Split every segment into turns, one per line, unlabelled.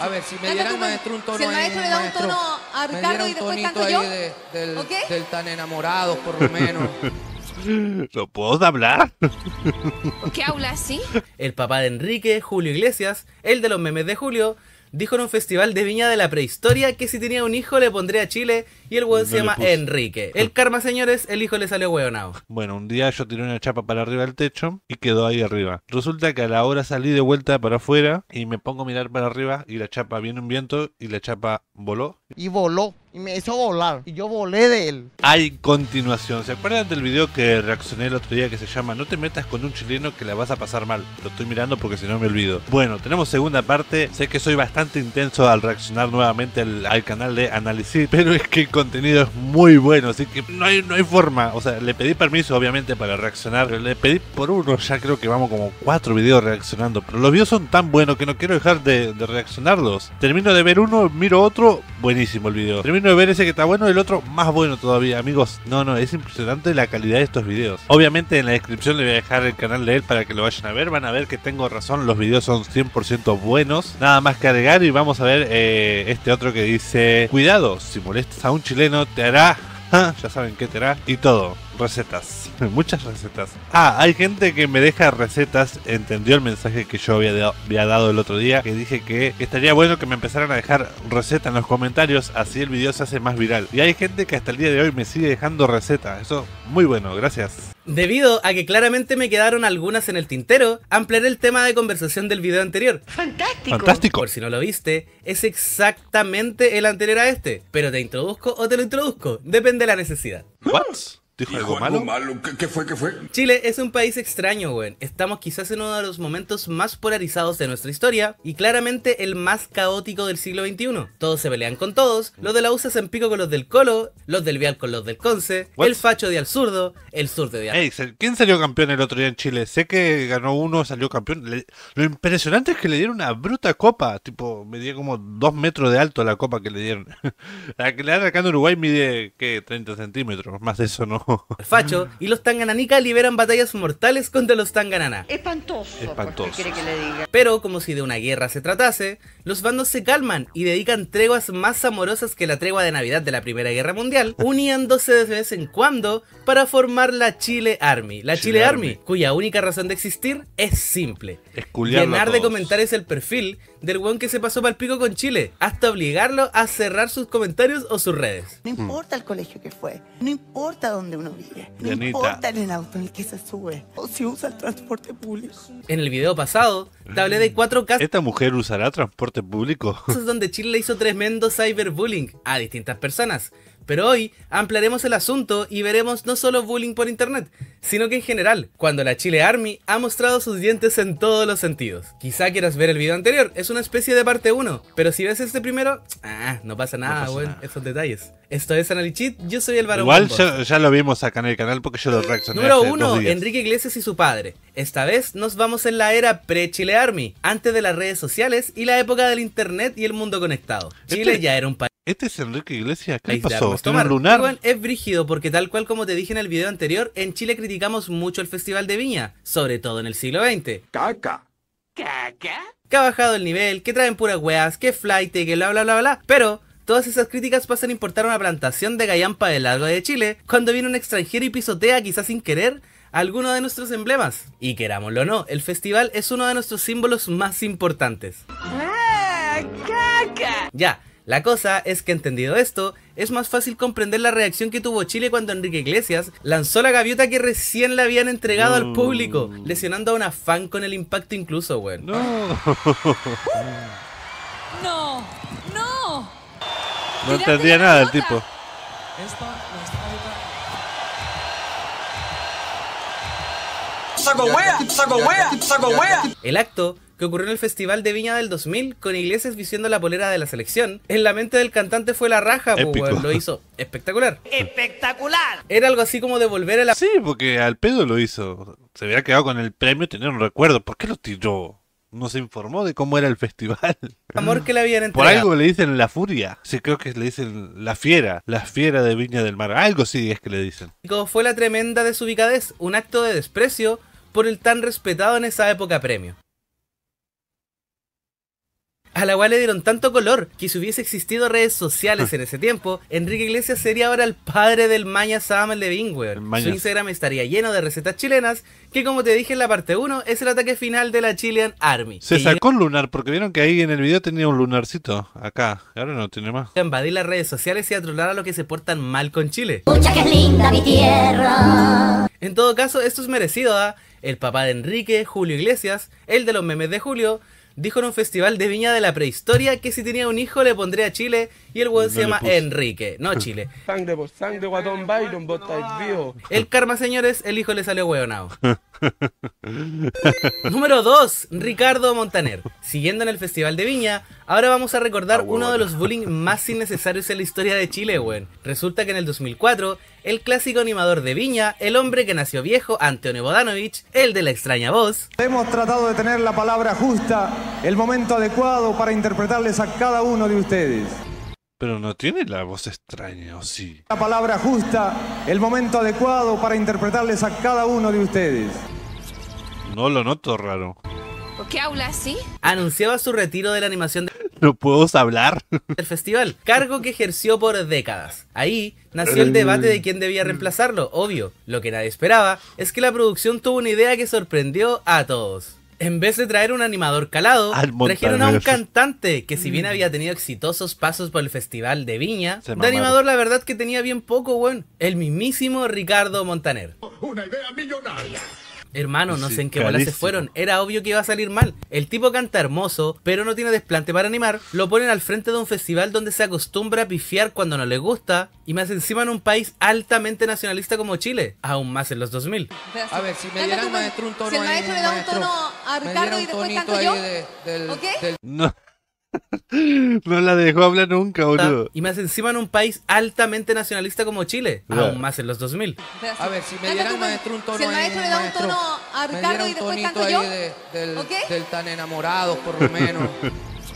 A ver, si me dieran maestro un tono Si el maestro le da un tono a Ricardo y después canto yo. De,
del, del, tan enamorados, por lo menos.
¿Lo puedo hablar? ¿Qué habla así?
El papá de Enrique, Julio Iglesias, el de los memes de Julio, dijo en un festival de viña de la prehistoria que si tenía un hijo le pondría a Chile y el weón se llama Enrique. El karma, señores, el hijo le salió hueonado.
Bueno, un día yo tiré una chapa para arriba del techo y quedó ahí arriba. Resulta que a la hora salí de vuelta para afuera y me pongo a mirar para arriba y la chapa viene un viento y la chapa voló.
Y voló. Y me hizo volar. Y yo volé
de él. Hay continuación. ¿Se acuerdan del video que reaccioné el otro día que se llama No te metas con un chileno que la vas a pasar mal? Lo estoy mirando porque si no me olvido. Bueno, tenemos segunda parte. Sé que soy bastante intenso al reaccionar nuevamente al, canal de Análisis, pero es que el contenido es muy bueno, así que no hay, forma. O sea, le pedí permiso, obviamente, para reaccionar. Le pedí por uno, ya creo que vamos como cuatro videos reaccionando, pero los videos son tan buenos que no quiero dejar de reaccionarlos. Termino de ver uno, miro otro, buenísimo el video. Termino de ver ese que está bueno, el otro más bueno todavía, amigos. No, no, es impresionante la calidad de estos videos. Obviamente en la descripción le voy a dejar el canal de él para que lo vayan a ver. Van a ver que tengo razón, los videos son 100% buenos. Nada más que agregar y vamos a ver eh, este otro que dice, cuidado, si molestas a un chileno te hará, ya saben qué te hará y todo recetas, muchas recetas. Ah, hay gente que me deja recetas, entendió el mensaje que yo había, dado, el otro día, que dije que estaría bueno que me empezaran a dejar recetas en los comentarios, así el video se hace más viral. Y hay gente que hasta el día de hoy me sigue dejando recetas, eso muy bueno, gracias. Debido
a que claramente me quedaron algunas en el tintero, ampliaré el tema de conversación del video anterior. ¡Fantástico! Por si no lo viste, es exactamente el anterior a este, pero te introduzco o te lo introduzco, depende de la necesidad. ¿Qué? ¿Qué, fue? ¿Qué fue? Chile es un país extraño, güey. Estamos quizás en uno de los momentos más polarizados de nuestra historia y claramente el más caótico del siglo XXI. Todos se pelean con todos, los de la USA se empico con los del Colo, los del Vial
con los del Conce, el facho de al zurdo, el sur de al... ¿quién salió campeón el otro día en Chile? Sé que ganó uno, salió campeón. Lo impresionante es que le dieron una bruta copa, tipo, medía como dos metros de alto la copa que le dieron. la que le dan acá en Uruguay mide, ¿qué? 30 centímetros, más de eso no
facho y los Tangananica liberan batallas mortales contra los Tanganana. Espantoso. Espantoso. Pero como si de una guerra se tratase, los bandos se calman y dedican treguas más amorosas que la tregua de Navidad de la Primera Guerra Mundial, uniéndose de vez en cuando para formar la Chile Army. La Chile, Army, cuya única razón de existir es simple. Llenar de comentarios el perfil del weón que se pasó para pico con Chile, hasta obligarlo a cerrar sus comentarios o sus redes. No importa el colegio que fue, no importa dónde no importa en el auto en el que se sube o si usa el transporte público.
En el video pasado hablé de cuatro casos. ¿Esta mujer usará transporte público?
donde Chile hizo tremendo cyberbullying a distintas personas pero hoy ampliaremos el asunto y veremos no solo bullying por internet, sino que en general, cuando la Chile Army ha mostrado sus dientes en todos los sentidos. Quizá quieras ver el video anterior, es una especie de parte 1, pero si ves este primero, ah, no pasa nada, no esos detalles. Esto es Analichit, yo soy el varón. Igual
ya, lo vimos acá en el canal porque yo lo eh, reaccioné. Número 1, Enrique
Iglesias y su padre. Esta vez nos vamos en la era pre-Chile Army, antes de las redes sociales y la época del internet y el mundo conectado. Este Chile ya era un país
este es Enrique Iglesias, ¿qué pasó? Pues, Tomar, lunar?
es brígido porque tal cual como te dije en el video anterior, en Chile criticamos mucho el Festival de Viña, sobre todo en el siglo XX. Caca. Caca. Que ha bajado el nivel, que traen puras weas, que flight, que bla bla bla bla, pero... Todas esas críticas pasan a importar una plantación de gallampa del agua de Chile cuando viene un extranjero y pisotea, quizás sin querer, alguno de nuestros emblemas. Y querámoslo o no, el festival es uno de nuestros símbolos más importantes. Ah,
caca.
Ya, la cosa es que entendido esto, es más fácil comprender la reacción que tuvo Chile cuando Enrique Iglesias lanzó la gaviota que recién le habían entregado al público, lesionando a una fan con el impacto incluso, weón. No. no, no. No entendía
nada el tipo.
El acto que ocurrió en el Festival de Viña del 2000 con Iglesias vistiendo la polera de la selección. En la mente del cantante fue la raja, pues, lo hizo espectacular. ¡Espectacular!
Era algo así como devolver la... Sí, porque al pedo lo hizo. Se había quedado con el premio, tener un recuerdo. ¿Por qué lo tiró? no se informó de cómo era el festival. Amor
que le Por algo
le dicen la furia. Sí, creo que le dicen la fiera. La fiera de Viña del Mar. Algo sí es que le dicen.
Fue la tremenda desubicadez. Un acto de desprecio por el tan respetado en esa época premio. A la cual le dieron tanto color que si hubiese existido redes sociales ah. en ese tiempo, Enrique Iglesias sería ahora el padre del Maña Sam de weón. Su Instagram estaría lleno de recetas chilenas, que como te dije en la parte 1, es el ataque final de la Chilean Army. Se sacó
un lunar, porque vieron que ahí en el video tenía un lunarcito, acá. Ahora no tiene más.
Invadir las redes sociales y atrolar a los que se portan mal con Chile. que linda mi tierra. En todo caso, esto es merecido a ¿ah? el papá de Enrique, Julio Iglesias, el de los memes de Julio, dijo en un festival de viña de la prehistoria que si tenía un hijo le pondría a Chile y el weón se llama Enrique, no Chile. guatón El karma, señores, el hijo le salió hueonado. Número 2, Ricardo Montaner. Siguiendo en el Festival de Viña, ahora vamos a recordar ah, uno de los bullying más innecesarios en la historia de Chile, weón. Resulta que en el 2004, el clásico animador de Viña, el hombre que nació viejo, Antonio Bodanovich, el de la extraña voz.
Hemos tratado de tener la palabra justa, el momento adecuado para interpretarles a cada uno de ustedes. Pero no tiene la voz extraña, ¿o sí? La palabra justa, el momento adecuado para interpretarles a cada uno de ustedes.
No lo noto raro. ¿Por qué habla así? Anunciaba su retiro de la animación de... No
puedo hablar.
...el festival, cargo que ejerció por décadas. Ahí nació el debate de quién debía reemplazarlo, obvio. Lo que nadie esperaba es que la producción tuvo una idea que sorprendió a todos en vez de traer un animador calado, trajeron a un cantante que si bien mm. había tenido exitosos pasos por el Festival de Viña, de animador la verdad que tenía bien poco, weón. El mismísimo Ricardo Montaner.
Una idea millonaria.
Hermano, no sé en qué bolas se fueron. Era obvio que iba a salir mal. El tipo canta hermoso, pero no tiene desplante para animar. Lo ponen al frente de un festival donde se acostumbra a pifiar cuando no le gusta. Y más encima en un país altamente nacionalista como Chile. Aún más en los 2000. A ver, si me dieran un tono Si el maestro da un tono a Ricardo y después canto yo.
No no la dejó hablar nunca, boludo. Y más encima
en un país altamente nacionalista como Chile, aún más en los 2000. A ver, si me dieran maestro un tono Si el maestro le da un tono a Ricardo y después canto yo. del, del tan enamorados, por lo menos.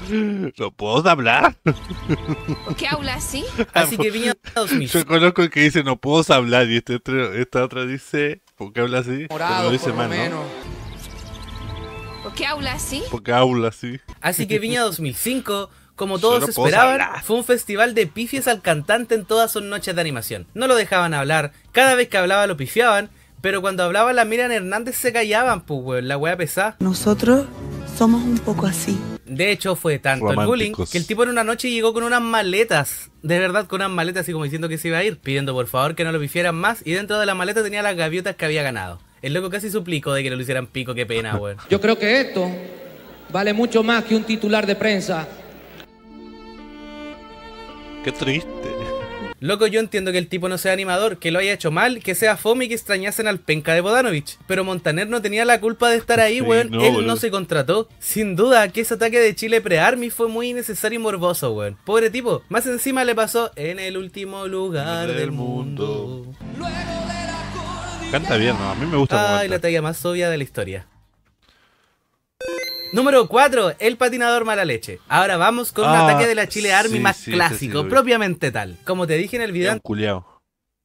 ¿No puedo hablar? ¿Por
qué habla así? Así que viña 2000. Yo
conozco el que dice no puedo hablar y este otro, esta otra dice ¿por qué habla así? Morado, dice por lo menos
qué aula así. ¿Por Así que Viña 2005 como todos esperaban, fue un festival de pifies al cantante en todas sus noches de animación. No lo dejaban hablar, cada vez que hablaba lo pifiaban, pero cuando hablaba la Miran Hernández se callaban, pues la wea pesada. Nosotros somos un poco así. De hecho, fue tanto el bullying que el tipo en una noche llegó con unas maletas, de verdad con unas maletas así como diciendo que se iba a ir, pidiendo por favor que no lo pifieran más y dentro de la maleta tenía las gaviotas que había ganado. El loco casi suplicó de que lo hicieran pico, qué pena, weón. Yo creo que esto vale mucho más que un titular de prensa. Qué triste. Loco, yo entiendo que el tipo no sea animador, que lo haya hecho mal, que sea fome y que extrañasen al penca de Bodanovich. Pero Montaner no tenía la culpa de estar ahí, weón. Él no se contrató. Sin duda que ese ataque de Chile pre-Army fue muy innecesario y morboso, weón. Pobre tipo. Más encima le pasó en el último lugar del, mundo
canta bien, a mí me gusta. Ay, la
talla más obvia de la historia. Número 4, el patinador mala leche. Ahora vamos con un ah, ataque de la Chile Army más clásico, propiamente tal. Como te dije en el video.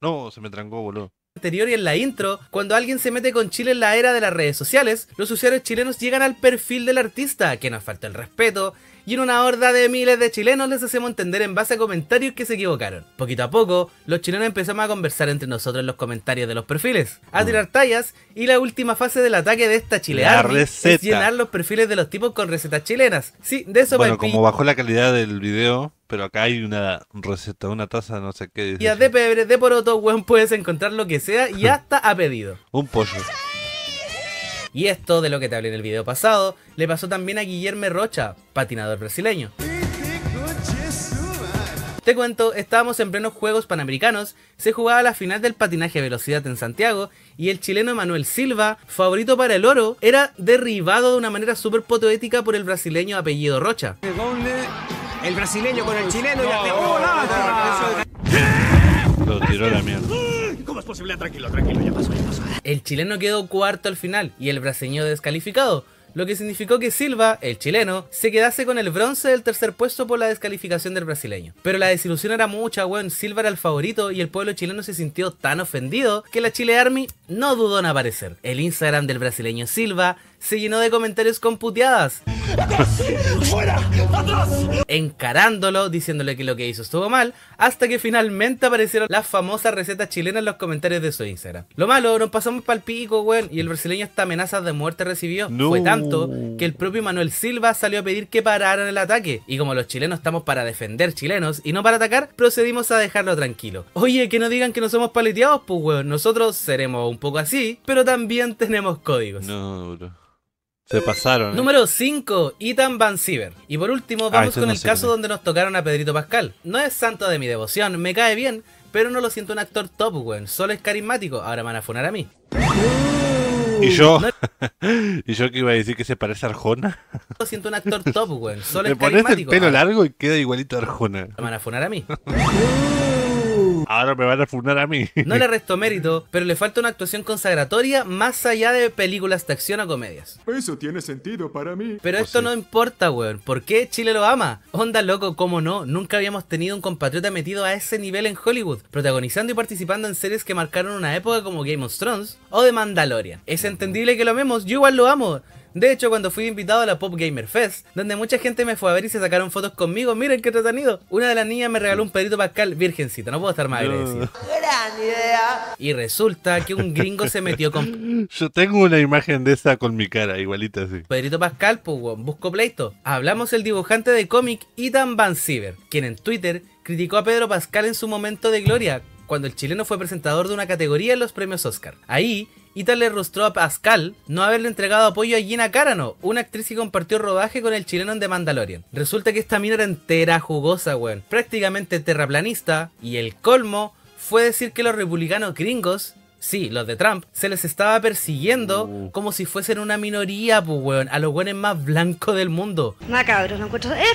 No, se me trancó, boludo
anterior y en la intro, cuando alguien se mete con Chile en la era de las redes sociales, los usuarios chilenos llegan al perfil del artista, que nos falta el respeto, y en una horda de miles de chilenos les hacemos entender en base a comentarios que se equivocaron. Poquito a poco, los chilenos empezamos a conversar entre nosotros en los comentarios de los perfiles, a mm. tirar tallas y la última fase del ataque de esta chilena es llenar los perfiles de los tipos con recetas chilenas. Sí, de eso Bueno, como bajó
la calidad del video, pero acá hay una receta, una taza, no sé qué. Y a
de, de poroto, weón, puedes encontrar lo que sea y hasta a pedido.
Un pollo. Y
esto, de lo que te hablé en el video pasado, le pasó también a Guillermo Rocha, patinador brasileño. Te cuento, estábamos en plenos Juegos Panamericanos, se jugaba la final del patinaje a velocidad en Santiago y el chileno Manuel Silva, favorito para el oro, era derribado de una manera súper potoética por el brasileño apellido Rocha. El brasileño con el chileno y ¡Oh, la
Lo tiró la mierda.
El chileno quedó cuarto al final y el brasileño descalificado, lo que significó que Silva, el chileno, se quedase con el bronce del tercer puesto por la descalificación del brasileño. Pero la desilusión era mucha, weón, Silva era el favorito y el pueblo chileno se sintió tan ofendido que la Chile Army no dudó en aparecer. El Instagram del brasileño Silva se llenó de comentarios con puteadas.
¡Fuera! ¡Atrás!
Encarándolo, diciéndole que lo que hizo estuvo mal, hasta que finalmente aparecieron las famosas recetas chilenas en los comentarios de su Instagram. Lo malo, nos pasamos pa'l pico, weón, y el brasileño hasta amenazas de muerte recibió. Fue tanto que el propio Manuel Silva salió a pedir que pararan el ataque. Y como los chilenos estamos para defender chilenos y no para atacar, procedimos a dejarlo tranquilo. Oye, que no digan que no somos paleteados, pues weón, nosotros seremos un poco así, pero también tenemos códigos.
No, bro. Se pasaron. ¿eh?
Número 5, Ethan Van Siever. Y por último, ah, vamos este con el caso donde nos tocaron a Pedrito Pascal. No es santo de mi devoción, me cae bien, pero no lo siento un actor top, Solo es carismático, ahora me van a funar a mí.
Y yo, y yo que iba a decir que se parece a Arjona. Lo siento un actor top, weón. Solo es carismático. Me pones el pelo ah. largo y queda igualito a Arjona. Me van a funar a mí. Ahora me va a funar a mí. No
le resto mérito, pero le falta una actuación consagratoria más allá de películas de acción o comedias. Eso tiene sentido para mí. Pero pues esto no importa, weón. ¿Por qué Chile lo ama? Onda loco, cómo no. Nunca habíamos tenido un compatriota metido a ese nivel en Hollywood, protagonizando y participando en series que marcaron una época como Game of Thrones o The Mandalorian. Es entendible que lo amemos, yo igual lo amo. De hecho, cuando fui invitado a la Pop Gamer Fest, donde mucha gente me fue a ver y se sacaron fotos conmigo, miren qué entretenido. Una de las niñas me regaló un Pedrito Pascal virgencita, no puedo estar más agradecido. Gran idea. Y resulta que un gringo se metió
con. Yo tengo una imagen de esa con mi cara, igualita así.
Pedrito Pascal, pues, busco pleito. Hablamos el dibujante de cómic Ethan Van Siever, quien en Twitter criticó a Pedro Pascal en su momento de gloria, cuando el chileno fue presentador de una categoría en los premios Oscar. Ahí, y tal le rostró a Pascal no haberle entregado apoyo a Gina Carano, una actriz que compartió rodaje con el chileno en Mandalorian. Resulta que esta mina era entera jugosa, weón, prácticamente terraplanista, y el colmo fue decir que los republicanos gringos Sí, los de Trump, se les estaba persiguiendo uh. como si fuesen una minoría, pues, weón, a los weones más blancos del mundo. cabros, no encuentro es,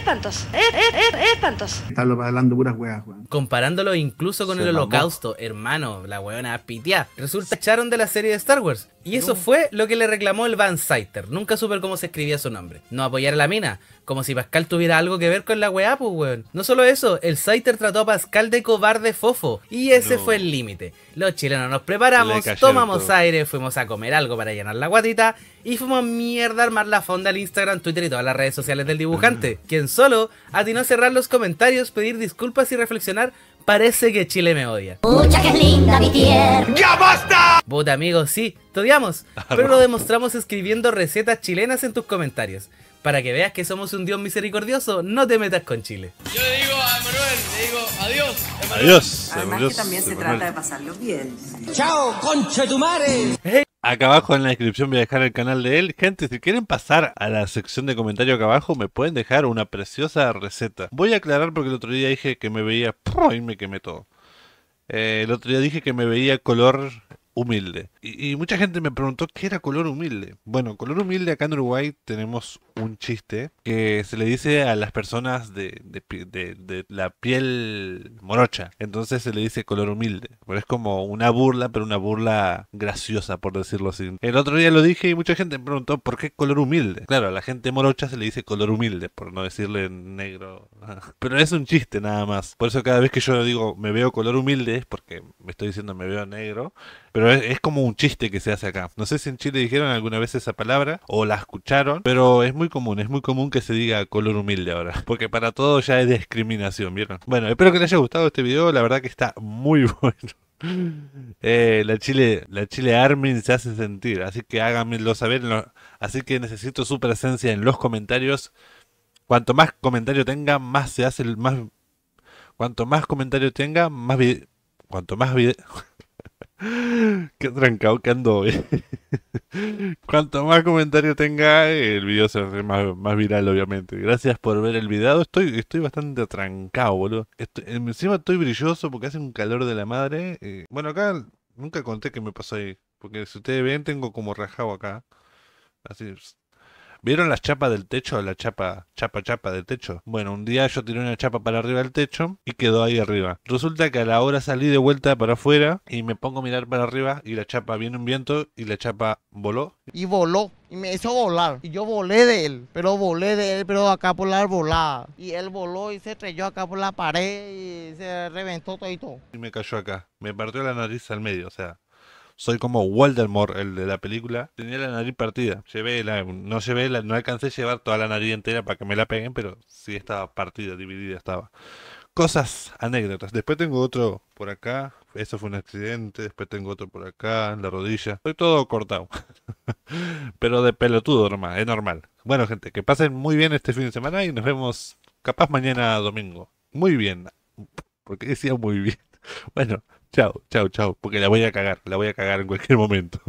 es, es,
Están hablando puras weas, weón.
Comparándolo incluso con el holocausto, hermano, la weona pitiá. Resulta echaron de la serie de Star Wars. Y eso fue lo que le reclamó el Van Sighter. Nunca supe cómo se escribía su nombre. No apoyar a la mina. Como si Pascal tuviera algo que ver con la weá, pues weón. No solo eso, el siter trató a Pascal de cobarde fofo. Y ese fue el límite. Los chilenos nos preparan tomamos aire, fuimos a comer algo para llenar la guatita y fuimos a mierda armar la fonda al Instagram, Twitter y todas las redes sociales del dibujante, quien solo atinó a cerrar los comentarios, pedir disculpas y reflexionar. Parece que Chile me odia. Mucha que es linda mi tierra. ¡Ya basta! Puta amigo, sí, te odiamos. Pero lo demostramos escribiendo recetas chilenas en tus comentarios. Para que veas que somos un Dios misericordioso, no te metas con Chile. Yo le digo a Manuel, le digo adiós. Adiós. Además que también se trata de pasarlo
bien. ¡Chao, conchetumare! Acá abajo en la descripción voy a dejar el canal de él. Gente, si quieren pasar a la sección de comentarios acá abajo, me pueden dejar una preciosa receta. Voy a aclarar porque el otro día dije que me veía... ¡pum! me quemé todo. Eh, el otro día dije que me veía color humilde. Y, mucha gente me preguntó qué era color humilde. Bueno, color humilde acá en Uruguay tenemos un chiste que se le dice a las personas de, la piel morocha. Entonces se le dice color humilde. Pero es como una burla, pero una burla graciosa, por decirlo así. El otro día lo dije y mucha gente me preguntó por qué color humilde. Claro, a la gente morocha se le dice color humilde, por no decirle negro. Pero es un chiste nada más. Por eso cada vez que yo digo me veo color humilde es porque me estoy diciendo me veo negro. Pero es, como un chiste que se hace acá. No sé si en Chile dijeron alguna vez esa palabra o la escucharon, pero es muy común, es muy común que se diga color humilde ahora, porque para todos ya es discriminación, ¿vieron? Bueno, espero que les haya gustado este video, la verdad que está muy bueno. Eh, la Chile, la Chile Armin se hace sentir, así que háganmelo saber. así que necesito su presencia en los comentarios. Cuanto más comentario tenga, más se hace el más. Cuanto más comentario tenga, más cuanto más video. Qué trancado que ando Cuanto más comentario tenga, el video se hace más, más, viral, obviamente. Gracias por ver el video. Estoy, estoy bastante trancado, boludo. encima estoy brilloso porque hace un calor de la madre. Eh, bueno, acá nunca conté que me pasó ahí. Porque si ustedes ven, tengo como rajado acá. Así, ¿Vieron las chapas del techo? La chapa, chapa, chapa del techo. Bueno, un día yo tiré una chapa para arriba del techo y quedó ahí arriba. Resulta que a la hora salí de vuelta para afuera y me pongo a mirar para arriba y la chapa viene un viento y la chapa voló.
Y voló. Y me hizo volar. Y yo volé de él. Pero volé de él, pero acá por la arbolada. Y él voló y se estrelló acá por la pared y se reventó todo y todo.
Y me cayó acá. Me partió la nariz al medio, o sea, soy como Voldemort, el de la película. Tenía la nariz partida. Llevé la, no llevé la, no alcancé a llevar toda la nariz entera para que me la peguen, pero sí estaba partida, dividida estaba. Cosas, anécdotas. Después tengo otro por acá. Eso fue un accidente. Después tengo otro por acá, en la rodilla. Estoy todo cortado. pero de pelotudo normal, es normal. Bueno, gente, que pasen muy bien este fin de semana y nos vemos capaz mañana domingo. Muy bien. Porque decía muy bien. Bueno, Chao, chao, chao, porque la voy a cagar, la voy a cagar en cualquier momento.